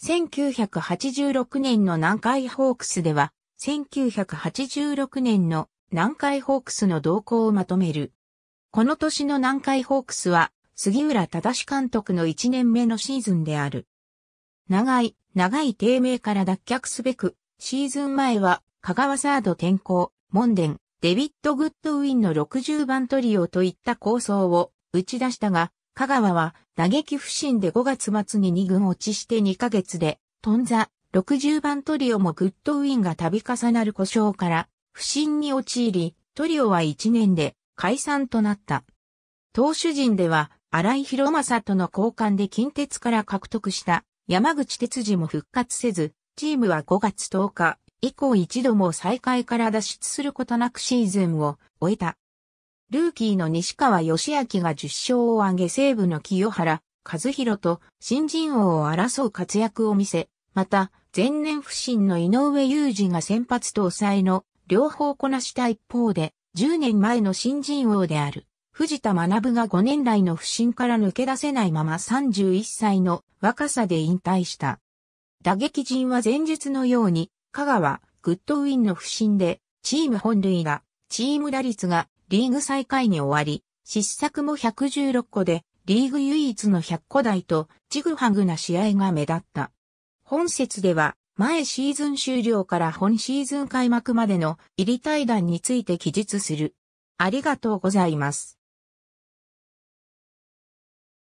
1986年の南海ホークスでは、1986年の南海ホークスの動向をまとめる。この年の南海ホークスは、杉浦正監督の1年目のシーズンである。長い、長い低迷から脱却すべく、シーズン前は、香川サード転向、門伝、デビッド・グッドウィンの60番トリオといった構想を打ち出したが、香川は打撃不振で5月末に2軍落ちして2ヶ月で、トンザ、60番トリオもグッドウィンが度重なる故障から、不振に陥り、トリオは1年で解散となった。投手陣では、荒井博正との交換で近鉄から獲得した山口哲司も復活せず、チームは5月10日以降一度も再開から脱出することなくシーズンを終えた。ルーキーの西川義明が10勝を挙げ西武の清原、和弘と新人王を争う活躍を見せ、また、前年不振の井上雄二が先発と抑えの両方こなした一方で、10年前の新人王である藤田学が5年来の不振から抜け出せないまま31歳の若さで引退した。打撃陣は前述のように、香川、グッドウィンの不振で、チーム本塁打、チーム打率がリーグ再開に終わり、失策も116個で、リーグ唯一の100個台と、ちぐはぐな試合が目立った。本節では、前シーズン終了から本シーズン開幕までの入り対談について記述する。ありがとうございます。